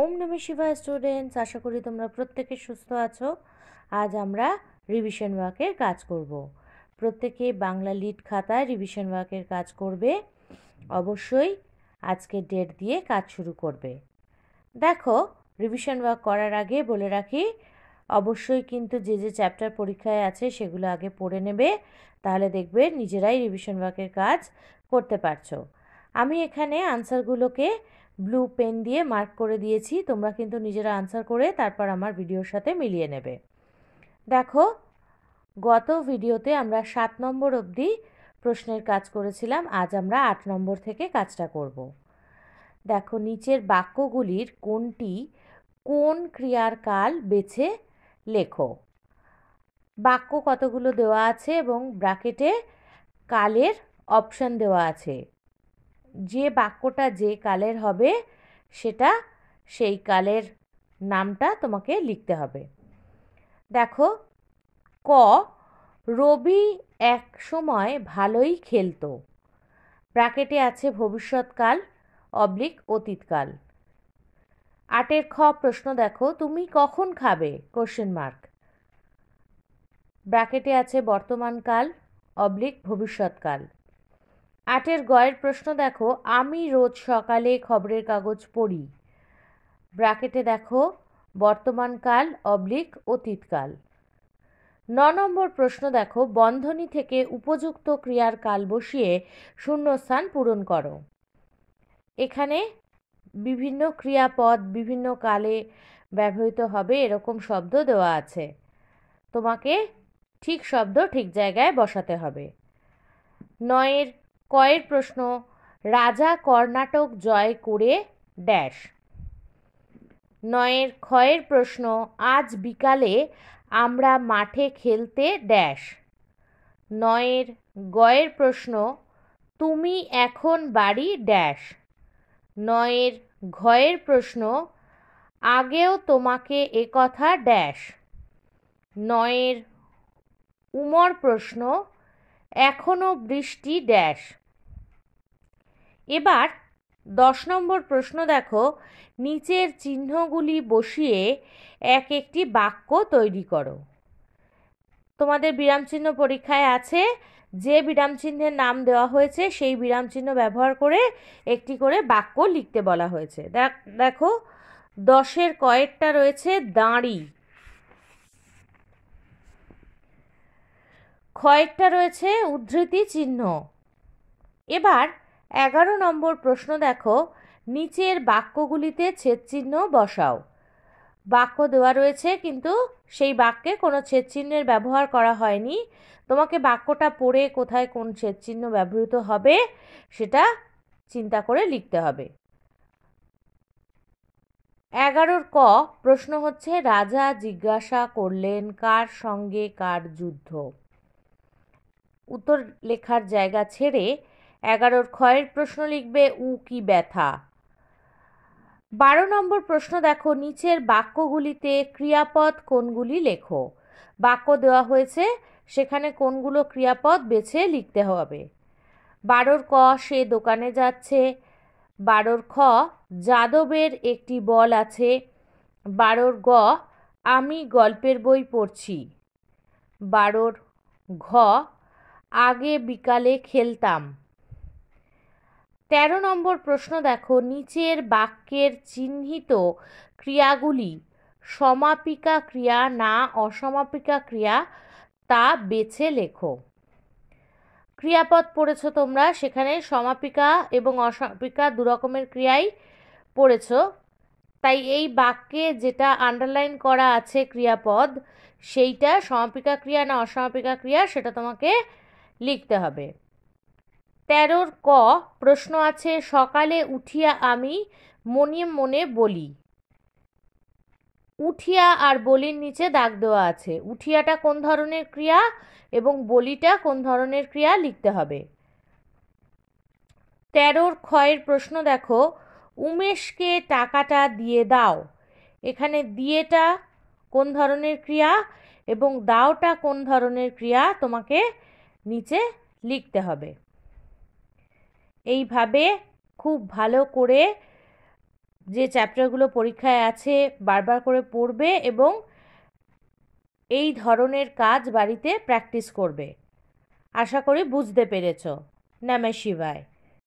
ওম নমে Shiba students আশা করি তোমরা প্রত্যেকে সুস্থ আছো আজ আমরা রিভিশন ওয়ার্কের কাজ করব। প্রত্যেকে বাংলা লিড খাতায় রিভিশন ওয়ার্কের কাজ করবে অবশ্যই আজকে ডেট দিয়ে কাজ শুরু করবে দেখো রিভিশন ওয়ার্ক করার আগে বলে রাখি অবশ্যই কিন্তু যে যে চ্যাপ্টার পরীক্ষায় আছে সেগুলো আগে পড়ে নেবে তাহলে দেখবে নিজেরাই রিভিশন ওয়ার্কের কাজ করতে পারছো আমি এখানে আনসারগুলোকে ব্লু পেন দিয়ে মার্ক করে দিয়েছি তোমরা কিন্তু নিজেরা আনসার করে তারপর আমার ভিডিওর সাথে মিলিয়ে নেবে দেখো গত ভিডিওতে আমরা সাত নম্বর অবধি প্রশ্নের কাজ করেছিলাম আজ আমরা আট নম্বর থেকে কাজটা করব। দেখো নিচের বাক্যগুলির কোনটি কোন ক্রিয়ার কাল বেছে লেখো বাক্য কতগুলো দেওয়া আছে এবং ব্র্যাকেটে কালের অপশান দেওয়া আছে যে বাক্যটা যে কালের হবে সেটা সেই কালের নামটা তোমাকে লিখতে হবে দেখো ক রবি এক সময় ভালোই খেলতো ব্র্যাকেটে আছে ভবিষ্যৎকাল অবলিক অতীতকাল আটের খ প্রশ্ন দেখো তুমি কখন খাবে কোশ্চেন মার্ক ব্র্যাকেটে আছে বর্তমানকাল অবলিক ভবিষ্যৎকাল আটের গয়ের প্রশ্ন দেখো আমি রোজ সকালে খবরের কাগজ পড়ি ব্র্যাকেটে দেখো বর্তমানকাল অবলিক অতীতকাল ন নম্বর প্রশ্ন দেখো বন্ধনী থেকে উপযুক্ত ক্রিয়ার কাল বসিয়ে শূন্যস্থান পূরণ করো এখানে বিভিন্ন ক্রিয়াপদ বিভিন্ন কালে ব্যবহৃত হবে এরকম শব্দ দেওয়া আছে তোমাকে ঠিক শব্দ ঠিক জায়গায় বসাতে হবে নয়ের কয়ের প্রশ্ন রাজা কর্ণাটক জয় করে ড্যাশ নয়ের ক্ষয়ের প্রশ্ন আজ বিকালে আমরা মাঠে খেলতে ড্যাশ নয়ের গয়ের প্রশ্ন তুমি এখন বাড়ি ড্যাশ নয়ের ঘয়ের প্রশ্ন আগেও তোমাকে একথা ড্যাশ নয়ের উমর প্রশ্ন এখনও বৃষ্টি ড্যাশ এবার দশ নম্বর প্রশ্ন দেখো নিচের চিহ্নগুলি বসিয়ে এক একটি বাক্য তৈরি করো তোমাদের বিরামচিহ্ন পরীক্ষায় আছে যে বিরামচিহ্নের নাম দেওয়া হয়েছে সেই বিরামচিহ্ন ব্যবহার করে একটি করে বাক্য লিখতে বলা হয়েছে দেখো দশের কয়েকটা রয়েছে দাঁড়ি কয়েকটা রয়েছে উদ্ধৃতি চিহ্ন এবার এগারো নম্বর প্রশ্ন দেখো নিচের বাক্যগুলিতে ছেদচিহ্ন বসাও বাক্য দেওয়া রয়েছে কিন্তু সেই বাক্যে কোনো ছেদচিহ্নের ব্যবহার করা হয়নি তোমাকে বাক্যটা পড়ে কোথায় কোন ছেদচিহ্ন ব্যবহৃত হবে সেটা চিন্তা করে লিখতে হবে এগারোর ক প্রশ্ন হচ্ছে রাজা জিজ্ঞাসা করলেন কার সঙ্গে কার যুদ্ধ উত্তর লেখার জায়গা ছেড়ে এগারোর ক্ষয়ের প্রশ্ন লিখবে উ কি ব্যথা বারো নম্বর প্রশ্ন দেখো নিচের বাক্যগুলিতে ক্রিয়াপদ কোনগুলি লেখো বাক্য দেওয়া হয়েছে সেখানে কোনগুলো ক্রিয়াপদ বেছে লিখতে হবে বারোর ক সে দোকানে যাচ্ছে বারোর খ যাদবের একটি বল আছে বারোর গ আমি গল্পের বই পড়ছি বারোর ঘ আগে বিকালে খেলতাম তেরো নম্বর প্রশ্ন দেখো নিচের বাক্যের চিহ্নিত ক্রিয়াগুলি সমাপিকা ক্রিয়া না অসমাপিকা ক্রিয়া তা বেছে লেখো ক্রিয়াপদ পড়েছ তোমরা সেখানে সমাপিকা এবং অসমাপিকা দুরকমের ক্রিয়াই পড়েছ তাই এই বাক্যে যেটা আন্ডারলাইন করা আছে ক্রিয়াপদ সেইটা সমাপিকা ক্রিয়া না অসমাপিকা ক্রিয়া সেটা তোমাকে লিখতে হবে তেরোর ক প্রশ্ন আছে সকালে উঠিয়া আমি মনে মনে বলি উঠিয়া আর বলির নিচে দাগ দেওয়া আছে উঠিয়াটা কোন ধরনের ক্রিয়া এবং বলিটা কোন ধরনের ক্রিয়া লিখতে হবে তেরোর ক্ষয়ের প্রশ্ন দেখো উমেশকে টাকাটা দিয়ে দাও এখানে দিয়েটা কোন ধরনের ক্রিয়া এবং দাওটা কোন ধরনের ক্রিয়া তোমাকে নিচে লিখতে হবে এইভাবে খুব ভালো করে যে চ্যাপ্টারগুলো পরীক্ষায় আছে বারবার করে পড়বে এবং এই ধরনের কাজ বাড়িতে প্র্যাকটিস করবে আশা করি বুঝতে পেরেছ নামে শিবায়